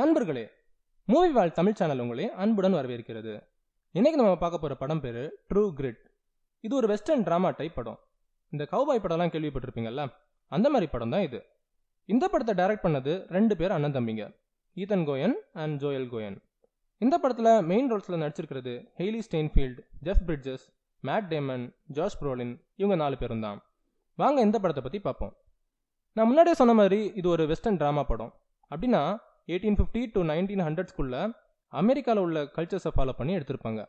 நண்பர்களே மூவி வாழ் தமிழ் சேனல் உங்களை அன்புடன் வரவேற்கிறது இன்னைக்கு நம்ம பார்க்க போகிற படம் பேர் ட்ரூ கிரிட் இது ஒரு வெஸ்டர்ன் ட்ராமா டைப் படம் இந்த கவுபாய் படம்லாம் கேள்விப்பட்டிருப்பீங்கல்ல அந்த மாதிரி படம் தான் இது இந்த படத்தை டைரக்ட் பண்ணது ரெண்டு பேர் அண்ணன் தம்பிங்க Ethan Coen and Joel Coen இந்த படத்தில் மெயின் ரோல்ஸில் நடிச்சிருக்கிறது Hailee Steinfeld Jeff Bridges Matt Damon George Brolin இவங்க நாலு பேரும் தான் வாங்க இந்த படத்தை பற்றி பார்ப்போம் நான் முன்னாடியே சொன்ன மாதிரி இது ஒரு வெஸ்டர்ன் ட்ராமா படம் அப்படின்னா எயிட்டீன் ஃபிஃப்டி டு நைன்டீன் ஹண்ட்ரட்ஸ்குள்ள அமெரிக்காவில் உள்ள கல்ச்சர்ஸை ஃபாலோ பண்ணி எடுத்திருப்பாங்க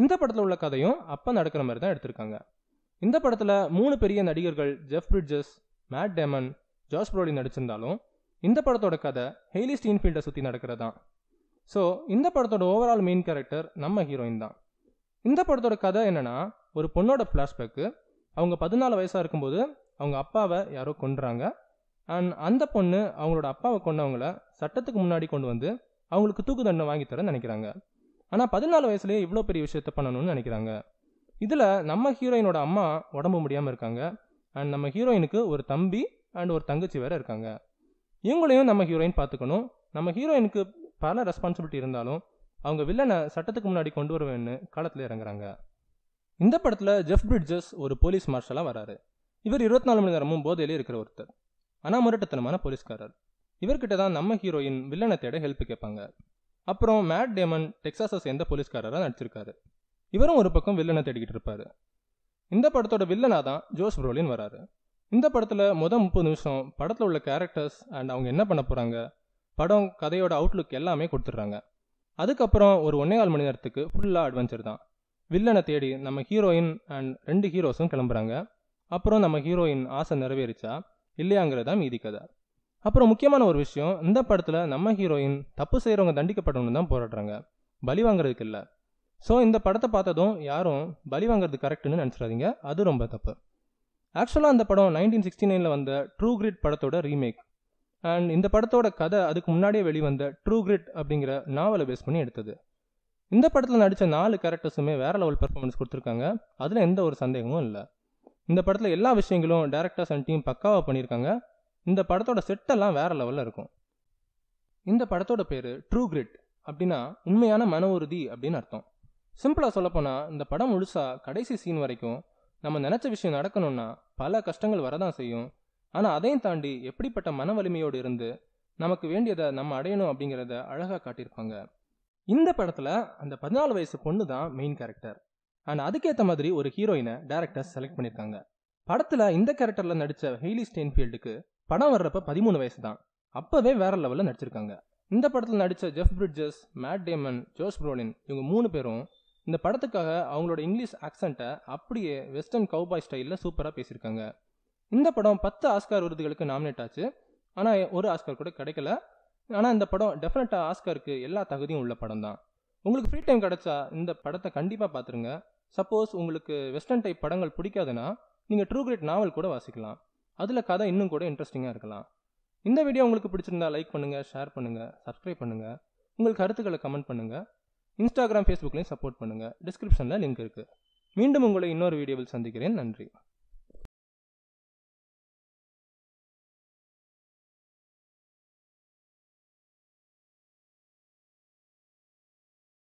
இந்த படத்தில் உள்ள கதையும் அப்போ நடக்கிற மாதிரி தான் எடுத்திருக்காங்க இந்த படத்தில் மூணு பெரிய நடிகர்கள் Jeff Bridges Matt Damon George Brolin நடிச்சிருந்தாலும் இந்த படத்தோட கதை ஹெய்லி ஸ்டீன்ஃபீல்டை சுற்றி நடக்கிறது தான் ஸோ இந்த படத்தோட ஓவரால் மெயின் கேரக்டர் நம்ம ஹீரோயின் தான் இந்த படத்தோட கதை என்னென்னா ஒரு பொண்ணோட ஃப்ளாஷ்பேக்கு அவங்க பதினாலு வயசாக இருக்கும்போது அவங்க அப்பாவை யாரோ கொண்டுறாங்க அண்ட் அந்த பொண்ணு அவங்களோட அப்பாவை கொண்டவங்கள சட்டத்துக்கு முன்னாடி கொண்டு வந்து அவங்களுக்கு தூக்கு தண்டனை வாங்கித்தரன்னு நினைக்கிறாங்க ஆனால் பதினாலு வயசுலேயே இவ்வளோ பெரிய விஷயத்த பண்ணணும்னு நினைக்கிறாங்க இதில் நம்ம ஹீரோயினோட அம்மா உடம்பு முடியாமல் இருக்காங்க அண்ட் நம்ம ஹீரோயினுக்கு ஒரு தம்பி அண்ட் ஒரு தங்கச்சி வேறு இருக்காங்க இவங்களையும் நம்ம ஹீரோயின் பார்த்துக்கணும் நம்ம ஹீரோயினுக்கு பல ரெஸ்பான்சிபிலிட்டி இருந்தாலும் அவங்க வில்லனை சட்டத்துக்கு முன்னாடி கொண்டு வருவேன்னு காலத்தில் இறங்குறாங்க இந்த படத்தில் ஜெஃப் பிரிட்ஜஸ் ஒரு போலீஸ் மார்ஷலாக வராரு இவர் இருபத்தி நாலு மணி நேரமும் போதையிலே இருக்கிற ஒருத்தர் ஆனால் முரட்டத்தனமான போலீஸ்காரர் இவர்கிட்ட தான் நம்ம ஹீரோயின் வில்லனை தேட ஹெல்ப் கேட்பாங்க அப்புறம் மேட் டேமன் டெக்ஸாஸை சேர்ந்த போலீஸ்காரராக நடிச்சிருக்காரு இவரும் ஒரு பக்கம் வில்லனை தேடிக்கிட்டு இருப்பாரு இந்த படத்தோட வில்லனாக தான் ஜோஸ் ப்ரோலின் வராரு இந்த படத்தில் மொதல் முப்பது நிமிஷம் படத்தில் உள்ள கேரக்டர்ஸ் அண்ட் அவங்க என்ன பண்ண போகிறாங்க படம் கதையோட அவுட்லுக் எல்லாமே கொடுத்துட்றாங்க அதுக்கப்புறம் ஒரு ஒன்னே கால் மணி நேரத்துக்கு ஃபுல்லாக அட்வென்ச்சர் தான் வில்லனை தேடி நம்ம ஹீரோயின் அண்ட் ரெண்டு ஹீரோஸும் கிளம்புறாங்க அப்புறம் நம்ம ஹீரோயின் ஆசை நிறைவேறிச்சா இல்லையாங்கிறது தான் மீதி கதை அப்புறம் முக்கியமான ஒரு விஷயம் இந்த படத்தில் நம்ம ஹீரோயின் தப்பு செய்கிறவங்க தண்டிக்கப்படணும்னு தான் போராடுறாங்க பலி வாங்குறதுக்கு இல்லை ஸோ இந்த படத்தை பார்த்ததும் யாரும் பலி வாங்குறது கரெக்டுன்னு நினச்சிடாதீங்க அது ரொம்ப தப்பு ஆக்சுவலாக அந்த படம் நைன்டீன் சிக்ஸ்டி நைனில் வந்த ட்ரூ கிரிட் படத்தோட ரீமேக் அண்ட் இந்த படத்தோட கதை அதுக்கு முன்னாடியே வெளிவந்த ட்ரூ கிரிட் அப்படிங்கிற நாவலை பேஸ் பண்ணி எடுத்தது இந்த படத்தில் நடித்த நாலு கேரக்டர்ஸுமே வேறு லெவல் பெர்ஃபார்மன்ஸ் கொடுத்துருக்காங்க அதில் எந்த ஒரு சந்தேகமும் இல்லை இந்த படத்தில் எல்லா விஷயங்களும் டேரக்டர்ஸ் அண்ட் டீம் பக்காவாக பண்ணியிருக்காங்க இந்த படத்தோட செட்டெல்லாம் வேறு லெவலில் இருக்கும் இந்த படத்தோட பேர் ட்ரூ கிரிட் அப்படின்னா உண்மையான மன உறுதி அப்படின்னு அர்த்தம் சிம்பிளாக சொல்லப்போனால் இந்த படம் முழுசாக கடைசி சீன் வரைக்கும் நம்ம நினச்ச விஷயம் நடக்கணும்னா பல கஷ்டங்கள் வரதான் செய்யும் ஆனால் அதையும் தாண்டி எப்படிப்பட்ட மன வலிமையோடு இருந்து நமக்கு வேண்டியதை நம்ம அடையணும் அப்படிங்கிறத அழகாக காட்டியிருப்பாங்க இந்த படத்தில் அந்த பதினாலு வயசு பொண்ணு தான் மெயின் கேரக்டர் அண்ட் அதுக்கேற்ற மாதிரி ஒரு ஹீரோயினை டேரக்டர் செலக்ட் பண்ணியிருக்காங்க படத்தில் இந்த கேரக்டரில் நடித்த ஹெய்லி ஸ்டெயின்ஃபீல்டுக்கு படம் வர்றப்ப பதிமூணு வயசு தான் அப்போவே வேற லெவலில் நடிச்சிருக்காங்க இந்த படத்தில் நடித்த Jeff Bridges Matt Damon Josh Brolin இவங்க மூணு பேரும் இந்த படத்துக்காக அவங்களோட இங்கிலீஷ் ஆக்சண்ட்டை அப்படியே வெஸ்டர்ன் கவுபாய் ஸ்டைலில் சூப்பராக பேசியிருக்காங்க இந்த படம் பத்து ஆஸ்கார் விருதுகளுக்கு நாமினேட் ஆச்சு ஆனால் ஒரு ஆஸ்கார் கூட கிடைக்கல ஆனால் இந்த படம் டெஃபினட்டாக ஆஸ்காருக்கு எல்லா தகுதியும் உள்ள படம் தான் உங்களுக்கு ஃப்ரீ டைம் கிடச்சா இந்த படத்தை கண்டிப்பாக பார்த்துருங்க சப்போஸ் உங்களுக்கு வெஸ்டர்ன் டைப் படங்கள் பிடிக்காதுன்னா நீங்கள் ட்ரூ கிரேட் நாவல் கூட வாசிக்கலாம் அதில் கதை இன்னும் கூட இன்ட்ரெஸ்டிங்காக இருக்கலாம் இந்த வீடியோ உங்களுக்கு பிடிச்சிருந்தா லைக் பண்ணுங்கள் ஷேர் பண்ணுங்கள் சப்ஸ்கிரைப் பண்ணுங்கள் உங்கள் கருத்துக்களை கமெண்ட் பண்ணுங்கள் இன்ஸ்டாகிராம் ஃபேஸ்புக்லேயும் சப்போர்ட் பண்ணுங்கள் டிஸ்கிரிப்ஷனில் லிங்க் இருக்குது மீண்டும் உங்களை இன்னொரு வீடியோவில் சந்திக்கிறேன் நன்றி